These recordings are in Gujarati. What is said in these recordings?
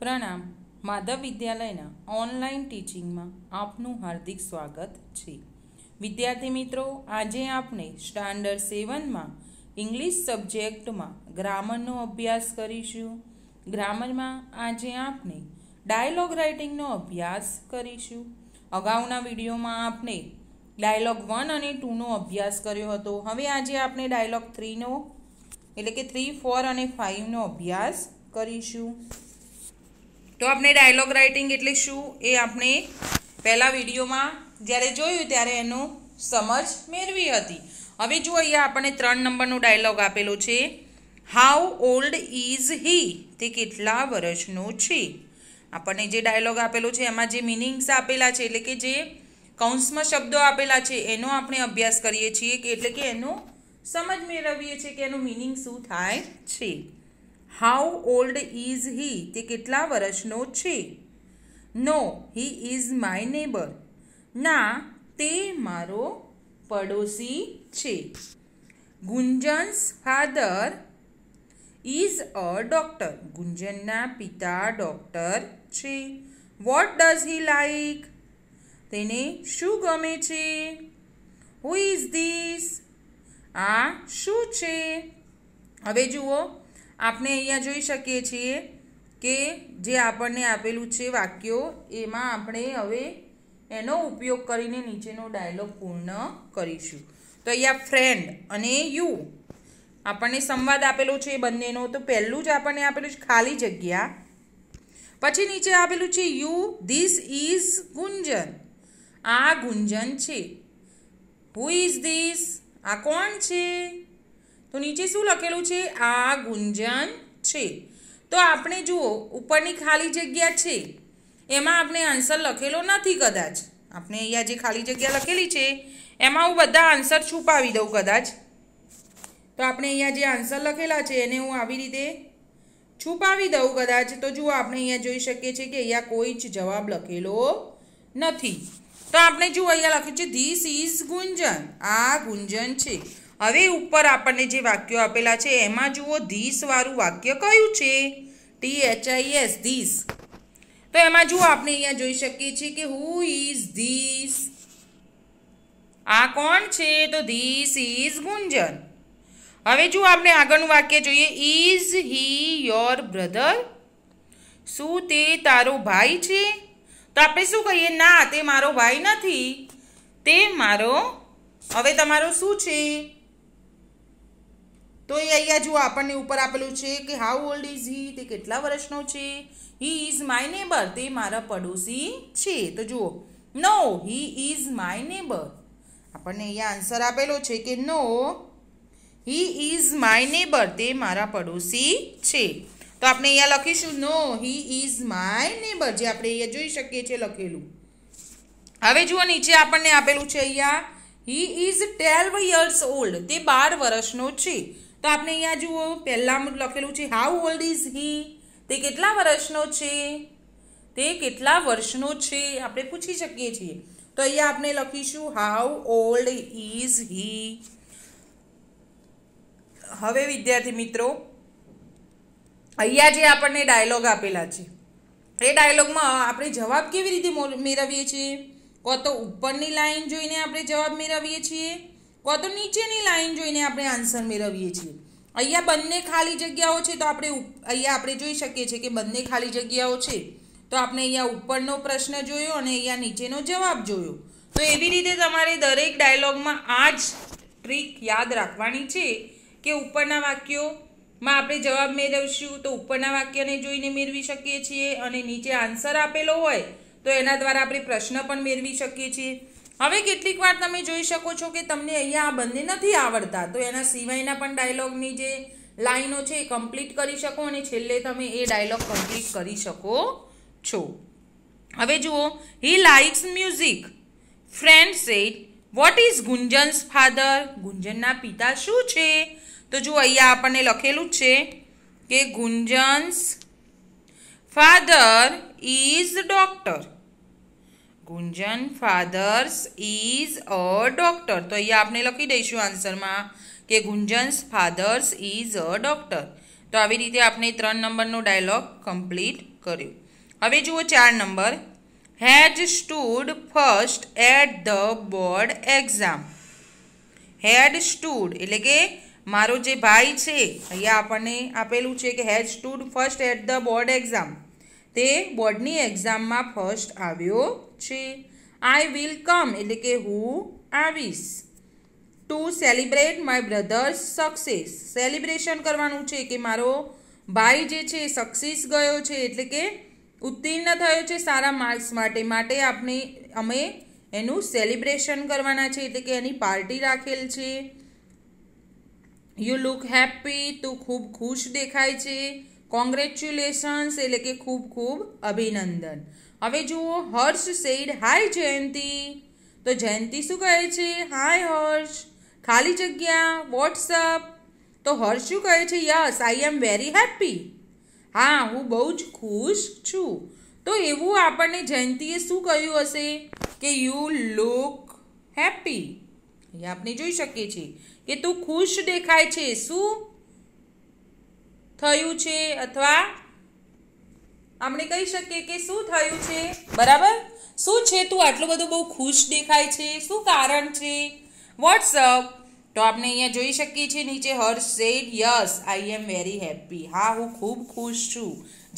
પ્રણામ માધવ વિદ્યાલયના ઓનલાઈન ટીચિંગમાં આપનું હાર્દિક સ્વાગત છે વિદ્યાર્થી મિત્રો આજે આપણે સ્ટાન્ડર્ડ સેવનમાં ઇંગ્લિશ સબ્જેક્ટમાં ગ્રામરનો અભ્યાસ કરીશું ગ્રામરમાં આજે આપણે ડાયલોગ રાઇટિંગનો અભ્યાસ કરીશું અગાઉના વિડીયોમાં આપણે ડાયલોગ વન અને ટુનો અભ્યાસ કર્યો હતો હવે આજે આપણે ડાયલોગ થ્રીનો એટલે કે થ્રી ફોર અને ફાઇવનો અભ્યાસ કરીશું તો આપણે ડાયલોગ રાઇટિંગ એટલે શું એ આપણે પહેલાં વિડીયોમાં જ્યારે જોયું ત્યારે એનું સમજ મેળવી હતી હવે જો અહીંયા આપણને ત્રણ નંબરનો ડાયલોગ આપેલો છે હાઉ ઓલ્ડ ઇઝ હી તે કેટલા વર્ષનો છે આપણને જે ડાયલોગ આપેલો છે એમાં જે મિનિંગ્સ આપેલા છે એટલે કે જે કૌંસમાં શબ્દો આપેલા છે એનો આપણે અભ્યાસ કરીએ છીએ કે એટલે કે એનો સમજ મેળવીએ છીએ કે એનું મિનિંગ શું થાય છે હાઉ ઓલ્ડ ઇઝ હી તે કેટલા વર્ષનો છે no he is my neighbour ના તે મારો પડોશી છે Gunjan's father is a doctor ગુંજનના પિતા ડૉક્ટર છે વોટ ડઝ હી લાઈક તેને શું ગમે છે હુ ઇઝ ધીસ આ શું છે હવે જુઓ આપણે અહીંયા જોઈ શકીએ છીએ કે જે આપણને આપેલું છે વાક્યો એમાં આપણે હવે એનો ઉપયોગ કરીને નીચેનો ડાયલોગ પૂર્ણ કરીશું તો અહીંયા ફ્રેન્ડ અને યુ આપણને સંવાદ આપેલો છે બંનેનો તો પહેલું જ આપણને આપેલું છે ખાલી જગ્યા પછી નીચે આપેલું છે યુ ધીસ ઇઝ ગુંજન આ ગુંજન છે હુ ઇઝ ધીસ આ કોણ છે તો નીચે શું લખેલું છે આ ગુંજન છે તો આપણે જુઓ ઉપરની ખાલી જગ્યા છે એમાં આપણે આન્સર લખેલો નથી કદાચ આપણે અહીંયા જે ખાલી જગ્યા લખેલી છે એમાં હું બધા આન્સર છુપાવી દઉં કદાચ તો આપણે અહીંયા જે આન્સર લખેલા છે એને હું આવી રીતે છુપાવી દઉં કદાચ તો જુઓ આપણે અહીંયા જોઈ શકીએ છીએ કે અહીંયા કોઈ જ જવાબ લખેલો નથી તો આપણે જુઓ અહીંયા લખ્યું છે ધીસ ઇઝ ગુંજન આ ગુંજન છે હવે ઉપર આપણને જે વાક્યો આપેલા છે એમાં જુઓ ધીસવાળું વાક્ય કયું છે T H I S this તો એમાં જુઓ આપણે અહીંયા જોઈ શકીએ છીએ કે હુ ઇઝ ધીસ આ કોણ છે તો ધીસ ઇઝ ગુંજન હવે જુઓ આપણે આગળનું વાક્ય જોઈએ ઇઝ હી યોર બ્રધર શું તે તારો ભાઈ છે તો આપણે શું કહીએ ના તે મારો ભાઈ નથી તે મારો હવે તમારો શું છે તો એ અહીંયા જુઓ આપણને ઉપર આપેલું છે કે હાઉ ઓલ્ડ ઇઝ હી તે કેટલા વર્ષનો છે હી ઇઝ માય નેબર તે મારા પડોશી છે તો જુઓ no he is my neighbour આપણને અહીંયા આન્સર આપેલો છે કે no he is my neighbour તે મારા પડોશી છે તો આપણે અહીંયા લખીશું no he is my neighbour જે આપણે અહીંયા જોઈ શકીએ છીએ લખેલું હવે જુઓ નીચે આપણને આપેલું છે અહીંયા he is twelve years old તે બાર વર્ષનો છે તો આપણે અહીંયા જુઓ પહેલાં લખેલું છે હાઉ ઓલ્ડ ઇઝ હી તે કેટલા વર્ષનો છે તે કેટલા વર્ષનો છે આપણે પૂછી શકીએ છીએ તો અહીંયા આપણે લખીશું હાઉ ઓલ્ડ ઇઝ હી હવે વિદ્યાર્થી મિત્રો અહીંયા જે આપણને ડાયલોગ આપેલા છે એ ડાયલોગમાં આપણે જવાબ કેવી રીતે મેળવીએ છીએ કાં તો ઉપરની લાઈન જોઈને આપણે જવાબ મેળવીએ છીએ કો તો નીચેની લાઈન જોઈને આપણે આન્સર મેળવીએ છીએ અહીંયા બંને ખાલી જગ્યાઓ છે તો આપણે અહીંયા આપણે જોઈ શકીએ છીએ કે બંને ખાલી જગ્યાઓ છે તો આપણે અહીંયા ઉપરનો પ્રશ્ન જોયો અને અહીંયા નીચેનો જવાબ જોયો તો એવી રીતે તમારે દરેક ડાયલોગમાં આ જ ટ્રીક યાદ રાખવાની છે કે ઉપરના વાક્યોમાં આપણે જવાબ મેળવશું તો ઉપરના વાક્યને જોઈને મેળવી શકીએ છીએ અને નીચે આન્સર આપેલો હોય તો એના દ્વારા આપણે પ્રશ્ન પણ મેળવી શકીએ છીએ હવે કેટલીક વાર તમે જોઈ શકો છો કે તમને અહીંયા આ બંને નથી આવડતા તો એના સિવાયના પણ ડાયલોગની જે લાઈનો છે એ કમ્પ્લીટ કરી શકો અને છેલ્લે તમે એ ડાયલોગ કમ્પ્લીટ કરી શકો છો હવે જુઓ he likes music friend said what is Gunjan's father ગુંજનના પિતા શું છે તો જુઓ અહીંયા આપણને લખેલું જ છે કે Gunjan's father is doctor Gunjan father's is a doctor તો અહીંયા આપણે લખી દઈશું આન્સરમાં કે Gunjan's father's is a doctor તો આવી રીતે આપણે ત્રણ નંબરનો ડાયલોગ કમ્પ્લીટ કર્યો હવે જુઓ ચાર number he's stood first at the board exam had stood એટલે કે મારો જે ભાઈ છે અહીંયા આપણને આપેલું છે કે he's stood first at the board exam તે બોર્ડની એક્ઝામમાં ફર્સ્ટ આવ્યો છે આઈ વિલ કમ એટલે કે હું આવીશ to celebrate my brother's success celebration કરવાનું છે કે મારો ભાઈ જે છે સક્સેસ ગયો છે એટલે કે ઉત્તીર્ણ થયો છે સારા માર્ક્સ માટે માટે આપણે અમે એનું સેલિબ્રેશન કરવાના છે એટલે કે એની પાર્ટી રાખેલ છે યુ લુક હેપી તું ખૂબ ખુશ દેખાય છે કોંગ્રેચ્યુલેશન્સ એટલે કે ખૂબ ખૂબ અભિનંદન હવે જુઓ હર્ષ સેડ હાય જયંતિ તો જયંતિ શું કહે છે હાય હર્ષ ખાલી જગ્યા વોટ્સઅપ તો હર્ષ શું કહે છે yes I am very happy હા હું બહુ જ ખુશ છું તો એવું આપણને જયંતિએ શું કહ્યું હશે કે યુ લુક હેપી એ આપણે જોઈ શકીએ છીએ કે તું ખુશ દેખાય છે શું થયું છે અથવા આપણે કહી શકીએ કે શું થયું છે બરાબર શું છે તું આટલું બધું બહુ ખુશ દેખાય છે શું કારણ છે વોટ્સઅપ તો આપણે અહીંયા જોઈ શકીએ છીએ નીચે Harsh said yes I am very happy હા હું ખૂબ ખુશ છું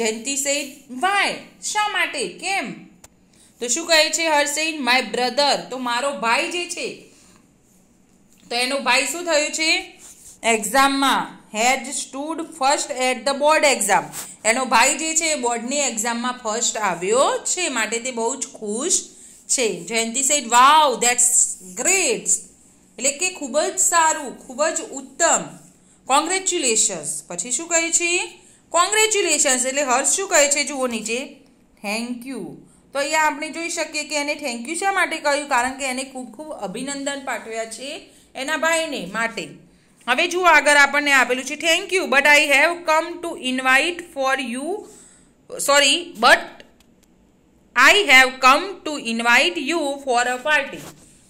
જયંતિ સેડ વાય શા માટે કેમ તો શું કહે છે હર્ષ માય બ્રધર તો મારો ભાઈ જે છે તો એનો ભાઈ શું થયું છે એક્ઝામમાં had stood first at the board exam એનો ભાઈ જે છે એ બોર્ડની એક્ઝામમાં ફર્સ્ટ આવ્યો છે માટે તે બહુ જ ખુશ છે Jayanti said wow that's great એટલે કે ખૂબ જ સારું ખૂબ જ ઉત્તમ કોંગ્રેચ્યુલેશન્સ પછી શું કહે છે કોંગ્રેચ્યુલેશન્સ એટલે હર્ષ શું કહે છે જુઓ નીચે થેન્ક યુ તો અહીંયા આપણે જોઈ શકીએ કે એને થેન્ક યુ શા માટે કહ્યું કારણ કે એને ખૂબ ખૂબ અભિનંદન પાઠવ્યા છે એના ભાઈને માટે હવે જુઓ આગળ આપણને આપેલું છે thank you but I have come to invite for you sorry but I have come to invite you for a party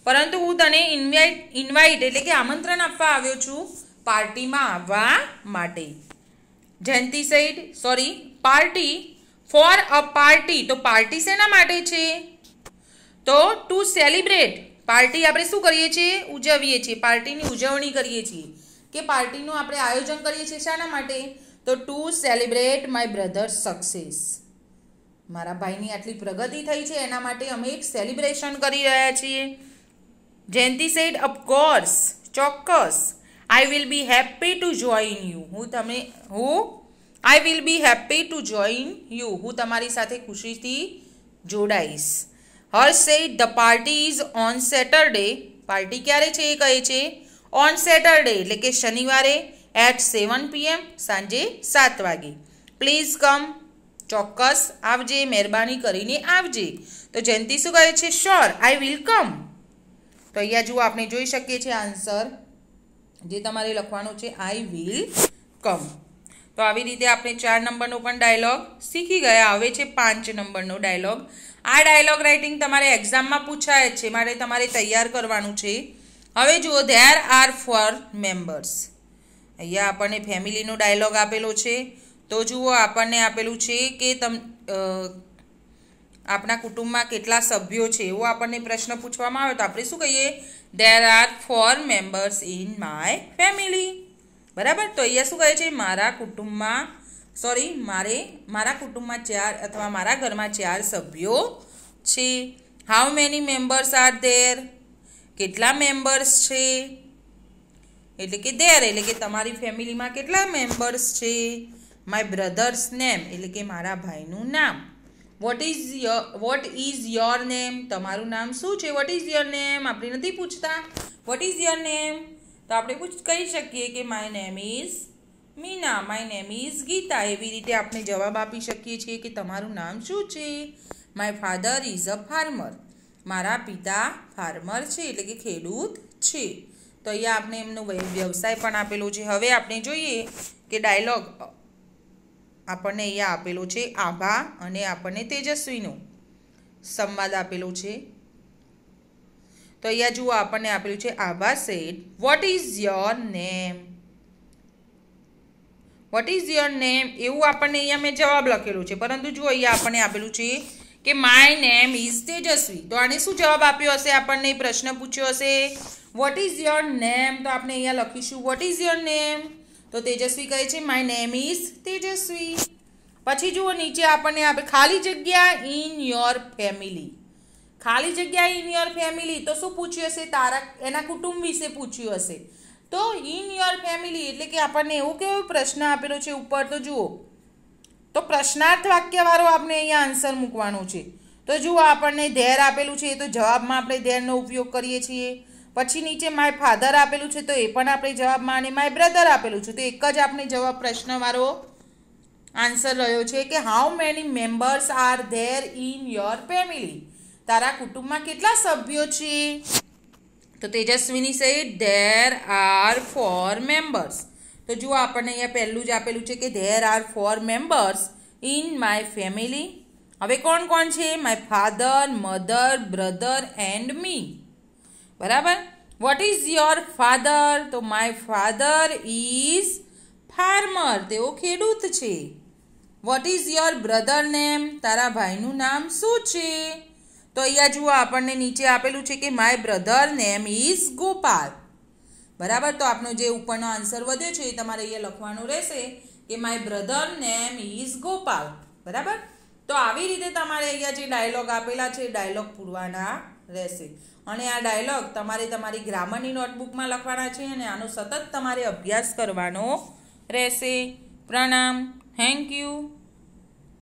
પરંતુ હું તને ઇન્વાઇટ ઇન્વાઇટ એટલે કે આમંત્રણ આપવા આવ્યો છું પાર્ટીમાં આવવા માટે Jayanti said sorry party for a party તો પાર્ટી શેના માટે છે તો ટુ સેલિબ્રેટ પાર્ટી આપણે શું કરીએ છીએ ઉજવીએ છીએ પાર્ટીની ઉજવણી કરીએ છીએ કે પાર્ટીનું આપણે આયોજન કરીએ છીએ શાના માટે તો to celebrate my brother success મારા ભાઈની આટલી પ્રગતિ થઈ છે એના માટે અમે એક સેલિબ્રેશન કરી રહ્યા છીએ જયંતિ સેડ અફકોર્સ ચોક્કસ I will be happy to join you હું તમે હું I will be happy to join you હું તમારી સાથે ખુશીથી જોડાઈશ Harsh said the party is on Saturday party ક્યારે છે એ કહે છે ઓન સેટરડે એટલે કે શનિવારે એટ સેવન પીએમ સાંજે સાત વાગે પ્લીઝ કમ ચોક્કસ આવજે મહેરબાની કરીને આવજે તો જયંતિ શું કહે છે શ્યોર આઈ વિલ કમ તો અહીંયા જુઓ આપણે જોઈ શકીએ છીએ આન્સર જે તમારે લખવાનો છે આઈ વિલ કમ તો આવી રીતે આપણે ચાર નંબરનો પણ ડાયલોગ શીખી ગયા હવે છે પાંચ નંબરનો ડાયલોગ આ ડાયલોગ રાઇટિંગ તમારે એક્ઝામમાં પૂછાય છે મારે તમારે તૈયાર કરવાનું છે હવે જુઓ ધેર આર ફોર મેમ્બર્સ અહીંયા આપણને ફેમિલીનો ડાયલોગ આપેલો છે તો જુઓ આપણને આપેલું છે કે તમ આપણા કુટુંબમાં કેટલા સભ્યો છે એવો આપણને પ્રશ્ન પૂછવામાં આવે તો આપણે શું કહીએ there are four members in my family બરાબર તો અહીંયા શું કહે છે મારા કુટુંબમાં સોરી મારે મારા કુટુંબમાં ચાર અથવા મારા ઘરમાં ચાર સભ્યો છે how many members are there કેટલા મેમ્બર્સ છે એટલે કે દેર એટલે કે તમારી ફેમિલીમાં કેટલા મેમ્બર્સ છે માય બ્રધર્સ નેમ એટલે કે મારા ભાઈનું નામ what is your what is your name તમારું નામ શું છે વોટ ઇઝ યોર નેમ આપણે નથી પૂછતા વોટ ઇઝ યોર નેમ તો આપણે પૂછ કહી શકીએ કે my name is Meena my name is Geeta એવી રીતે આપણે જવાબ આપી શકીએ છીએ કે તમારું નામ શું છે my father is a farmer મારા પિતા ફાર્મર છે એટલે કે ખેડૂત છે તો અહીંયા આપણે એમનો વ્યવસાય પણ આપેલો છે હવે આપણે જોઈએ કે ડાયલોગ આપણને અહીંયા આપેલો છે આભા અને આપણને તેજસ્વીનો સંવાદ આપેલો છે તો અહીંયા જુઓ આપણને આપેલું છે Abha said what is your name what is your name એવું આપણને અહીંયા મેં જવાબ લખેલો છે પરંતુ જુઓ અહીંયા આપણને આપેલું છે કે માય નેમ ઇઝ તેજસ્વી તો આને શું જવાબ આપ્યો હશે આપણને પ્રશ્ન પૂછ્યો હશે વોટ ઇઝ યોર નેમ તો આપણે અહીંયા લખીશું વોટ ઇઝ યોર નેમ તો તેજસ્વી કહે છે માય નેમ ઇઝ તેજસ્વી પછી જુઓ નીચે આપણને આપે ખાલી જગ્યા ઇન યોર ફેમિલી ખાલી જગ્યા ઇન યોર ફેમિલી તો શું પૂછ્યું હશે તારા એના કુટુંબ વિશે પૂછ્યું હશે તો ઇન યોર ફેમિલી એટલે કે આપણને એવો કેવો પ્રશ્ન આપેલો છે ઉપર તો જુઓ તો પ્રશ્નાર્થ વાક્યવાળો આપણે અહીંયા આન્સર મૂકવાનો છે તો જુઓ આપણને ધેર આપેલું છે એ તો જવાબમાં આપણે ધેરનો ઉપયોગ કરીએ છીએ પછી નીચે માય ફાધર આપેલું છે તો એ પણ આપણે જવાબમાં અને માય બ્રધર આપેલું છે તો એક જ આપણે જવાબ પ્રશ્નવાળો આન્સર રહ્યો છે કે how many members are there in your family તારા કુટુંબમાં કેટલા સભ્યો છે તો તેજસ્વીની સહિત ધેર આર ફોર મેમ્બર્સ તો જુઓ આપણને અહીંયા પહેલું જ આપેલું છે કે there are four members in my family હવે કોણ કોણ છે my father mother brother and me બરાબર વોટ ઇઝ યોર ફાધર તો માય ફાધર ઇઝ ફાર્મર તેઓ ખેડૂત છે what is your brother name તારા ભાઈનું નામ શું છે તો અહીંયા જુઓ આપણને નીચે આપેલું છે કે my brother name is Gopal બરાબર તો આપનો જે ઉપરનો આન્સર વધ્યો છે એ તમારે અહીંયા લખવાનું રહેશે કે my brother name is Gopal બરાબર તો આવી રીતે તમારે અહીંયા જે ડાયલોગ આપેલા છે એ ડાયલોગ પૂરવાના રહેશે અને આ ડાયલોગ તમારે તમારી ગ્રામરની નોટબુકમાં લખવાના છે અને આનો સતત તમારે અભ્યાસ કરવાનો રહેશે પ્રણામ થેન્ક યુ